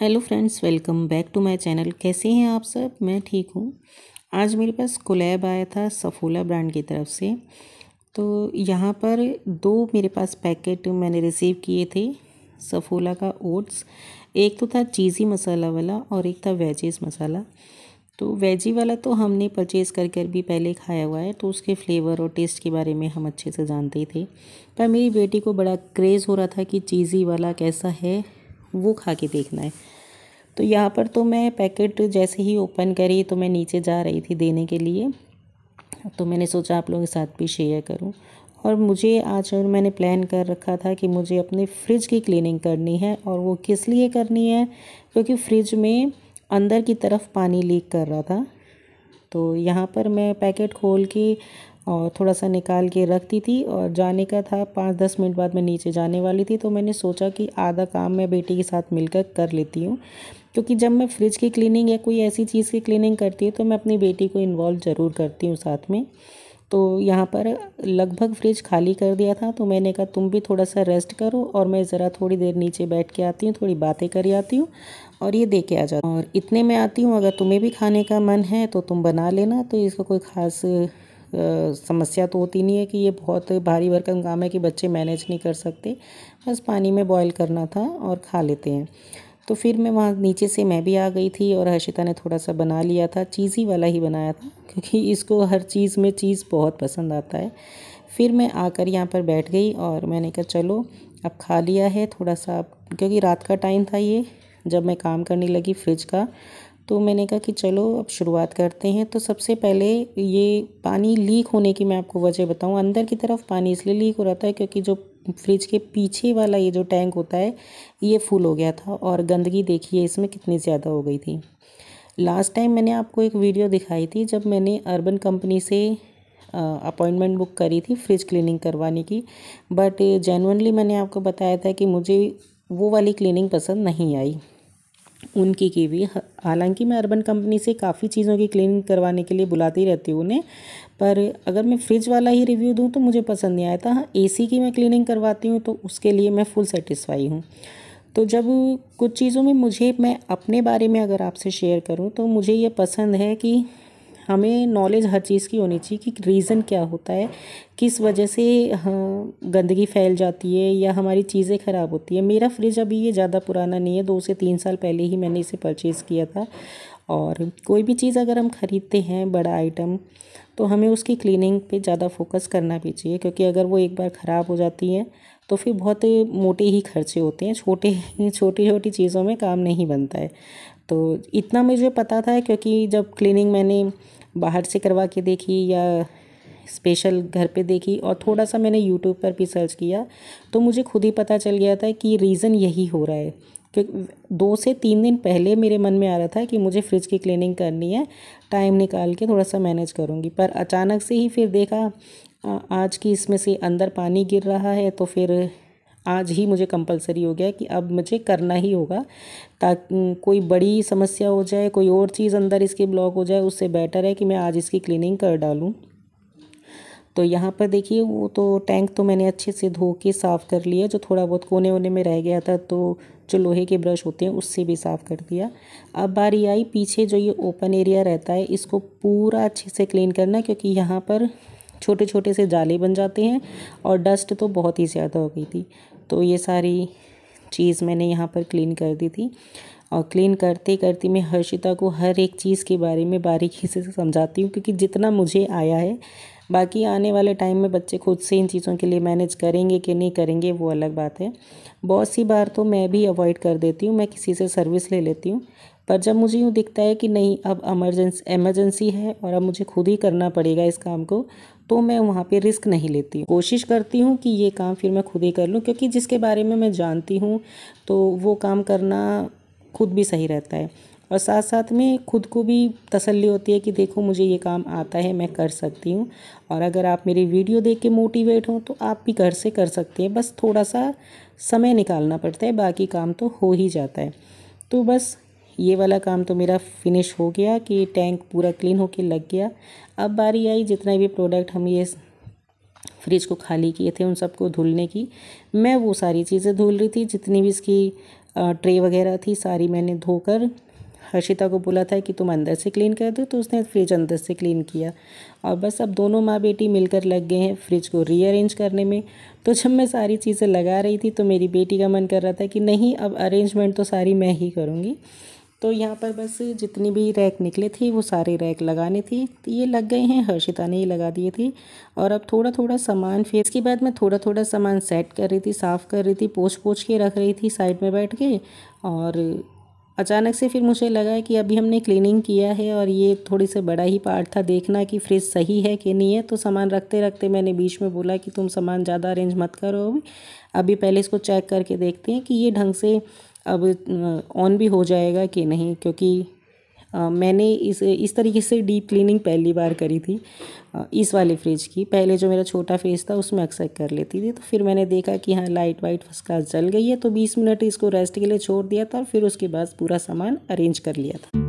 hello friends welcome back to my channel कैसे हैं आप सब मैं ठीक हूँ आज मेरे पास कोलैब आया था सफोला ब्रांड की तरफ से तो यहाँ पर दो मेरे पास पैकेट मैंने रिसीव किए थे सफोला का ओट्स एक तो था चीज़ी मसाला वाला और एक था वेजेज मसाला तो वेजी वाला तो हमने परचेज़ कर कर भी पहले खाया हुआ है तो उसके फ्लेवर और टेस्ट के बारे में हम अच्छे से जानते थे पर मेरी बेटी को बड़ा क्रेज़ हो रहा था कि चीज़ी वाला कैसा है वो खा के देखना है तो यहाँ पर तो मैं पैकेट जैसे ही ओपन करी तो मैं नीचे जा रही थी देने के लिए तो मैंने सोचा आप लोगों के साथ भी शेयर करूँ और मुझे आज और मैंने प्लान कर रखा था कि मुझे अपने फ्रिज की क्लीनिंग करनी है और वो किस लिए करनी है क्योंकि फ्रिज में अंदर की तरफ पानी लीक कर रहा था तो यहाँ पर मैं पैकेट खोल के और थोड़ा सा निकाल के रखती थी और जाने का था पाँच दस मिनट बाद मैं नीचे जाने वाली थी तो मैंने सोचा कि आधा काम मैं बेटी के साथ मिलकर कर लेती हूँ क्योंकि जब मैं फ्रिज की क्लीनिंग या कोई ऐसी चीज़ की क्लीनिंग करती हूँ तो मैं अपनी बेटी को इन्वॉल्व ज़रूर करती हूँ साथ में तो यहाँ पर लगभग फ्रिज खाली कर दिया था तो मैंने कहा तुम भी थोड़ा सा रेस्ट करो और मैं ज़रा थोड़ी देर नीचे बैठ के आती हूँ थोड़ी बातें कर आती हूँ और ये दे के आ जाती और इतने में आती हूँ अगर तुम्हें भी खाने का मन है तो तुम बना लेना तो इसका कोई ख़ास समस्या तो होती नहीं है कि ये बहुत भारी भरकम काम है कि बच्चे मैनेज नहीं कर सकते बस पानी में बॉयल करना था और खा लेते हैं तो फिर मैं वहाँ नीचे से मैं भी आ गई थी और हर्षिता ने थोड़ा सा बना लिया था चीज़ी वाला ही बनाया था क्योंकि इसको हर चीज़ में चीज़ बहुत पसंद आता है फिर मैं आकर यहाँ पर बैठ गई और मैंने कहा चलो अब खा लिया है थोड़ा सा क्योंकि रात का टाइम था ये जब मैं काम करने लगी फ्रिज का तो मैंने कहा कि चलो अब शुरुआत करते हैं तो सबसे पहले ये पानी लीक होने की मैं आपको वजह बताऊं अंदर की तरफ पानी इसलिए लीक हो रहा था क्योंकि जो फ्रिज के पीछे वाला ये जो टैंक होता है ये फुल हो गया था और गंदगी देखिए इसमें कितनी ज़्यादा हो गई थी लास्ट टाइम मैंने आपको एक वीडियो दिखाई थी जब मैंने अर्बन कंपनी से अपॉइंटमेंट बुक करी थी फ्रिज क्लीनिंग करवाने की बट जेनवनली मैंने आपको बताया था कि मुझे वो वाली क्लीनिंग पसंद नहीं आई उनकी की हुई हालांकि मैं अर्बन कंपनी से काफ़ी चीज़ों की क्लीनिंग करवाने के लिए बुलाती रहती हूँ उन्हें पर अगर मैं फ्रिज वाला ही रिव्यू दूँ तो मुझे पसंद नहीं आया था हाँ ए की मैं क्लीनिंग करवाती हूँ तो उसके लिए मैं फुल सेटिस्फाई हूँ तो जब कुछ चीज़ों में मुझे मैं अपने बारे में अगर आपसे शेयर करूँ तो मुझे ये पसंद है कि हमें नॉलेज हर चीज़ की होनी चाहिए कि रीज़न क्या होता है किस वजह से गंदगी फैल जाती है या हमारी चीज़ें ख़राब होती है मेरा फ्रिज अभी ये ज़्यादा पुराना नहीं है दो से तीन साल पहले ही मैंने इसे परचेज़ किया था और कोई भी चीज़ अगर हम ख़रीदते हैं बड़ा आइटम तो हमें उसकी क्लीनिंग पे ज़्यादा फोकस करना भी चाहिए क्योंकि अगर वो एक बार ख़राब हो जाती है तो फिर बहुत मोटे ही खर्चे होते हैं छोटे छोटी छोटी चीज़ों में काम नहीं बनता है तो इतना मुझे पता था क्योंकि जब क्लीनिंग मैंने बाहर से करवा के देखी या स्पेशल घर पे देखी और थोड़ा सा मैंने यूट्यूब पर भी सर्च किया तो मुझे खुद ही पता चल गया था कि रीज़न यही हो रहा है क्योंकि दो से तीन दिन पहले मेरे मन में आ रहा था कि मुझे फ्रिज की क्लीनिंग करनी है टाइम निकाल के थोड़ा सा मैनेज करूँगी पर अचानक से ही फिर देखा आज की इसमें से अंदर पानी गिर रहा है तो फिर आज ही मुझे कंपलसरी हो गया कि अब मुझे करना ही होगा ताकि कोई बड़ी समस्या हो जाए कोई और चीज़ अंदर इसके ब्लॉक हो जाए उससे बेटर है कि मैं आज इसकी क्लीनिंग कर डालूँ तो यहाँ पर देखिए वो तो टैंक तो मैंने अच्छे से धो के साफ़ कर लिया जो थोड़ा बहुत कोने वोने में रह गया था तो जो लोहे के ब्रश होते हैं उससे भी साफ़ कर दिया अब बारी आई पीछे जो ये ओपन एरिया रहता है इसको पूरा अच्छे से क्लीन करना क्योंकि यहाँ पर छोटे छोटे से जाले बन जाते हैं और डस्ट तो बहुत ही ज़्यादा हो गई थी तो ये सारी चीज़ मैंने यहाँ पर क्लीन कर दी थी और क्लीन करते करते मैं हर्षिता को हर एक चीज़ के बारे में बारीकी से समझाती हूँ क्योंकि जितना मुझे आया है बाकी आने वाले टाइम में बच्चे खुद से इन चीज़ों के लिए मैनेज करेंगे कि नहीं करेंगे वो अलग बात है बहुत सी बार तो मैं भी अवॉइड कर देती हूँ मैं किसी से सर्विस ले लेती हूँ पर जब मुझे यूँ दिखता है कि नहीं अब अमरजेंसी एमरजेंसी है और अब मुझे खुद ही करना पड़ेगा इस काम को तो मैं वहाँ पे रिस्क नहीं लेती हूँ कोशिश करती हूँ कि ये काम फिर मैं खुद ही कर लूँ क्योंकि जिसके बारे में मैं जानती हूँ तो वो काम करना खुद भी सही रहता है और साथ साथ में ख़ुद को भी तसल्ली होती है कि देखो मुझे ये काम आता है मैं कर सकती हूँ और अगर आप मेरी वीडियो देख के मोटिवेट हों तो आप भी घर से कर सकते हैं बस थोड़ा सा समय निकालना पड़ता है बाकी काम तो हो ही जाता है तो बस ये वाला काम तो मेरा फिनिश हो गया कि टैंक पूरा क्लीन होके लग गया अब बारी आई जितना भी प्रोडक्ट हम ये फ्रिज को खाली किए थे उन सबको धुलने की मैं वो सारी चीज़ें धुल रही थी जितनी भी इसकी ट्रे वगैरह थी सारी मैंने धोकर हर्षिता को बोला था कि तुम अंदर से क्लीन कर दो तो उसने फ्रिज अंदर से क्लीन किया और बस अब दोनों माँ बेटी मिलकर लग गए हैं फ्रिज को रीअरेंज करने में तो जब मैं सारी चीज़ें लगा रही थी तो मेरी बेटी का मन कर रहा था कि नहीं अब अरेंजमेंट तो सारी मैं ही करूँगी तो यहाँ पर बस जितनी भी रैक निकले थे वो सारे रैक लगाने थे तो ये लग गए हैं हर्षिता ने ही लगा दिए थे और अब थोड़ा थोड़ा सामान फिर इसके बाद मैं थोड़ा थोड़ा सामान सेट कर रही थी साफ़ कर रही थी पोछ पोछ के रख रही थी साइड में बैठ के और अचानक से फिर मुझे लगा कि अभी हमने क्लीनिंग किया है और ये थोड़ी से बड़ा ही पार्ट था देखना कि फ्रिज सही है कि नहीं है तो सामान रखते रखते मैंने बीच में बोला कि तुम सामान ज़्यादा अरेंज मत करो अभी अभी पहले इसको चेक करके देखते हैं कि ये ढंग से अब ऑन भी हो जाएगा कि नहीं क्योंकि मैंने इस इस तरीके से डीप क्लीनिंग पहली बार करी थी इस वाले फ्रिज की पहले जो मेरा छोटा फ्रिज था उसमें अक्सर कर लेती थी तो फिर मैंने देखा कि हाँ लाइट वाइट फर्स्ट क्लास जल गई है तो बीस मिनट इसको रेस्ट के लिए छोड़ दिया था और फिर उसके बाद पूरा सामान अरेंज कर लिया था